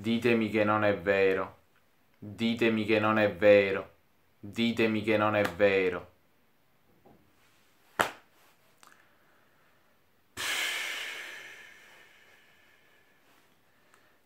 Ditemi che non è vero. Ditemi che non è vero. Ditemi che non è vero.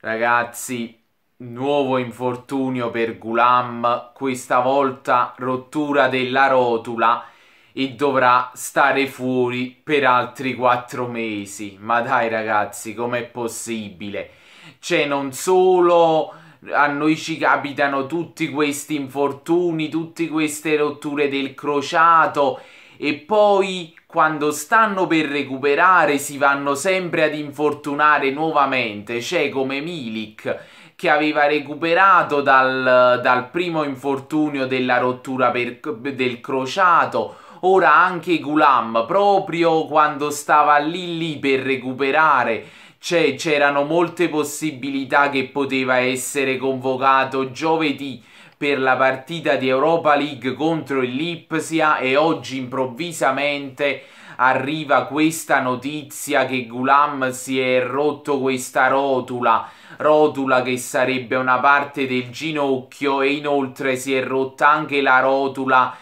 Ragazzi, nuovo infortunio per Gulam, questa volta rottura della rotula e dovrà stare fuori per altri quattro mesi. Ma dai ragazzi, com'è possibile? cioè non solo a noi ci capitano tutti questi infortuni, tutte queste rotture del crociato e poi quando stanno per recuperare si vanno sempre ad infortunare nuovamente, cioè come Milik che aveva recuperato dal, dal primo infortunio della rottura per, del crociato, ora anche Gulam proprio quando stava lì lì per recuperare cioè c'erano molte possibilità che poteva essere convocato giovedì per la partita di Europa League contro il Lipsia e oggi improvvisamente arriva questa notizia che Gulam si è rotto questa rotula, rotula che sarebbe una parte del ginocchio e inoltre si è rotta anche la rotula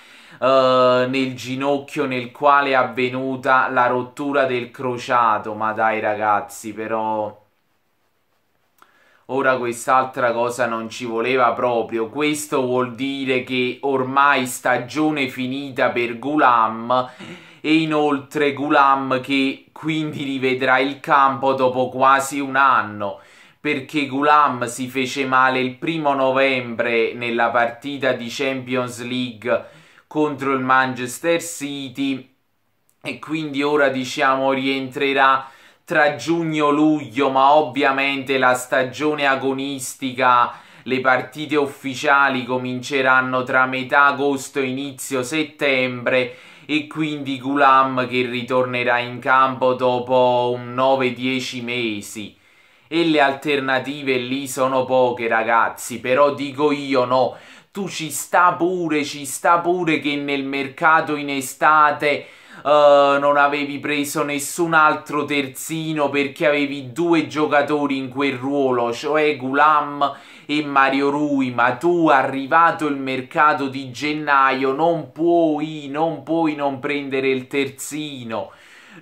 eh, nel ginocchio nel quale è avvenuta la rottura del crociato. Ma dai ragazzi, però... Ora quest'altra cosa non ci voleva proprio. Questo vuol dire che ormai stagione finita per Gulam e inoltre Gulam che quindi rivedrà il campo dopo quasi un anno perché Gulam si fece male il primo novembre nella partita di Champions League contro il Manchester City e quindi ora diciamo rientrerà tra giugno-luglio, e ma ovviamente la stagione agonistica, le partite ufficiali cominceranno tra metà agosto e inizio settembre e quindi Gulam che ritornerà in campo dopo 9-10 mesi. E le alternative lì sono poche ragazzi, però dico io no, tu ci sta pure, ci sta pure che nel mercato in estate Uh, non avevi preso nessun altro terzino perché avevi due giocatori in quel ruolo, cioè Gulam e Mario Rui, ma tu arrivato il mercato di gennaio non puoi, non puoi non prendere il terzino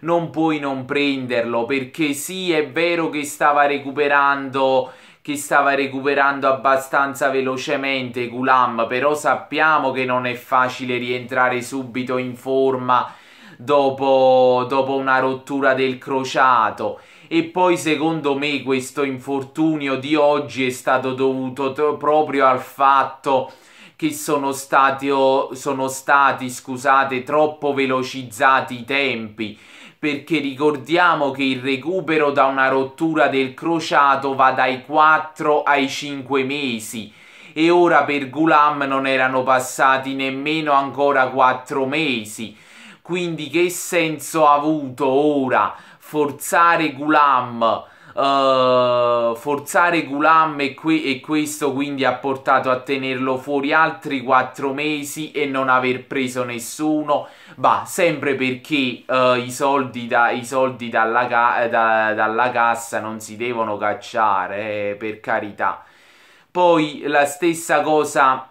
non puoi non prenderlo perché sì, è vero che stava recuperando che stava recuperando abbastanza velocemente Gulam, però sappiamo che non è facile rientrare subito in forma dopo, dopo una rottura del crociato. E poi secondo me questo infortunio di oggi è stato dovuto proprio al fatto che sono stati, oh, sono stati scusate, troppo velocizzati i tempi perché ricordiamo che il recupero da una rottura del crociato va dai 4 ai 5 mesi e ora per Gulam non erano passati nemmeno ancora 4 mesi. Quindi che senso ha avuto ora forzare Gulam? uh, forzare Gulam e, que- e, questo quindi ha portato a tenerlo fuori altri 4 mesi e non aver preso nessuno, bah, sempre perché uh, i soldi, da- i soldi dalla, ca- da- dalla cassa non si devono cacciare, eh, per carità. Poi la stessa cosa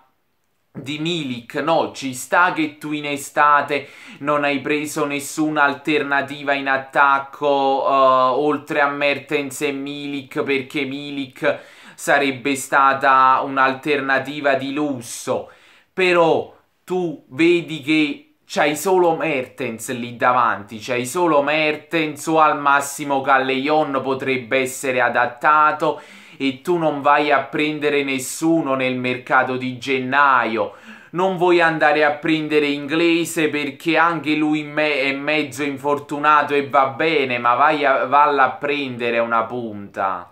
di Milik, no, ci sta che tu in estate non hai preso nessuna alternativa in attacco uh, oltre a Mertens e Milik perché Milik sarebbe stata un'alternativa di lusso, però tu vedi che c'hai solo Mertens lì davanti, c'hai solo Mertens o al massimo Calleion potrebbe essere adattato e tu non vai a prendere nessuno nel mercato di gennaio. Non vuoi andare a prendere inglese perché anche lui me- è mezzo infortunato e va bene, ma vai a- valla a prendere una punta.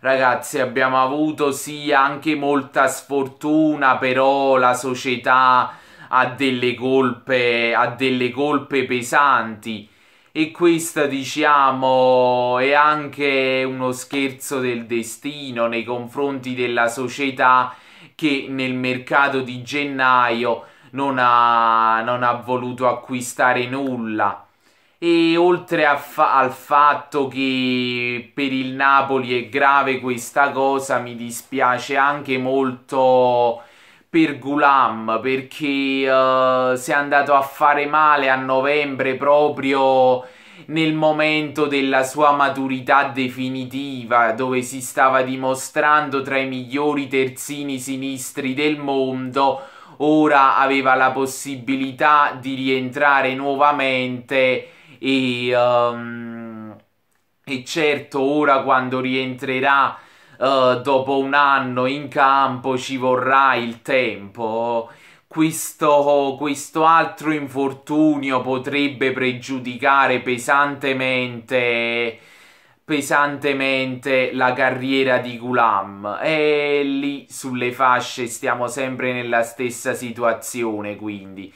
Ragazzi, abbiamo avuto sì anche molta sfortuna, però la società ha delle colpe, ha delle colpe pesanti e questo, diciamo, è anche uno scherzo del destino nei confronti della società che nel mercato di gennaio non ha, non ha voluto acquistare nulla. E oltre fa al fatto che per il Napoli è grave questa cosa, mi dispiace anche molto per Gulam perché uh, eh, si è andato a fare male a novembre proprio nel momento della sua maturità definitiva dove si stava dimostrando tra i migliori terzini sinistri del mondo ora aveva la possibilità di rientrare nuovamente e, um, e certo ora quando rientrerà eh, dopo un anno in campo ci vorrà il tempo. Questo, questo altro infortunio potrebbe pregiudicare pesantemente pesantemente la carriera di Gulam e lì sulle fasce stiamo sempre nella stessa situazione quindi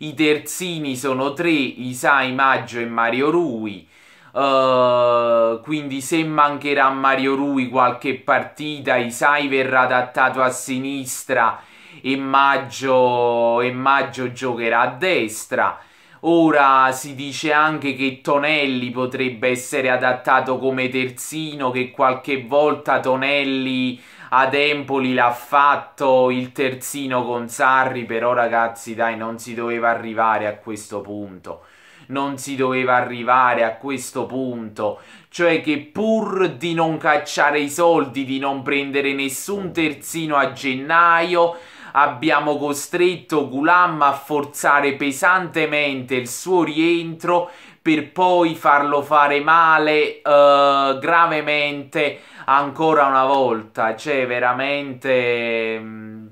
i terzini sono tre Isai, Maggio e Mario Rui Uh, quindi se mancherà Mario Rui qualche partita, Isai verrà adattato a sinistra e Maggio, e Maggio giocherà a destra. Ora si dice anche che Tonelli potrebbe essere adattato come terzino, che qualche volta Tonelli ad Empoli l'ha fatto il terzino con Sarri, però ragazzi dai non si doveva arrivare a questo punto non si doveva arrivare a questo punto. Cioè che pur di non cacciare i soldi, di non prendere nessun terzino a gennaio, abbiamo costretto Gulam a forzare pesantemente il suo rientro per poi farlo fare male uh, gravemente ancora una volta. Cioè, veramente. Mm,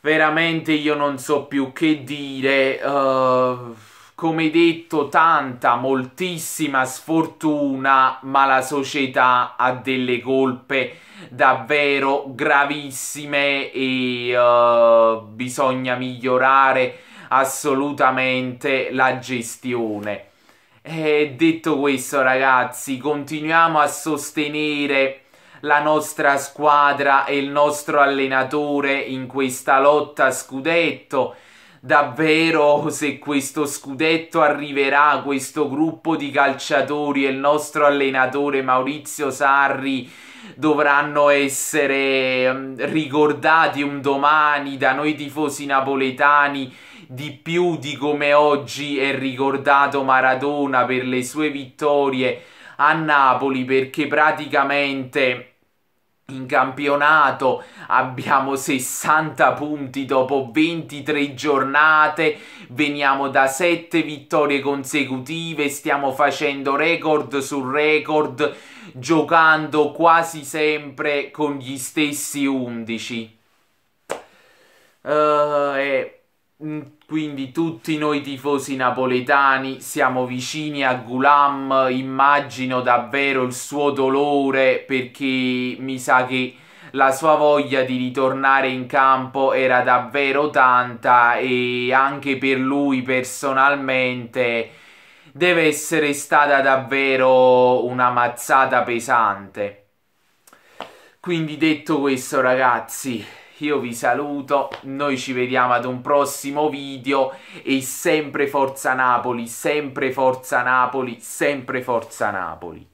veramente io non so più che dire. Uh, come detto, tanta, moltissima sfortuna, ma la società ha delle colpe davvero gravissime e uh, bisogna migliorare assolutamente la gestione. E detto questo, ragazzi, continuiamo a sostenere la nostra squadra e il nostro allenatore in questa lotta scudetto davvero se questo scudetto arriverà, questo gruppo di calciatori e il nostro allenatore Maurizio Sarri dovranno essere mm, ricordati un domani da noi tifosi napoletani di più di come oggi è ricordato Maradona per le sue vittorie a Napoli perché praticamente in campionato abbiamo 60 punti dopo 23 giornate, veniamo da 7 vittorie consecutive, stiamo facendo record su record, giocando quasi sempre con gli stessi 11. Uh, eh, e Mm, quindi tutti noi tifosi napoletani siamo vicini a Gulam, immagino davvero il suo dolore perché mi sa che la sua voglia di ritornare in campo era davvero tanta e anche per lui personalmente deve essere stata davvero una mazzata pesante. Quindi detto questo ragazzi, io vi saluto, noi ci vediamo ad un prossimo video e sempre Forza Napoli, sempre Forza Napoli, sempre Forza Napoli.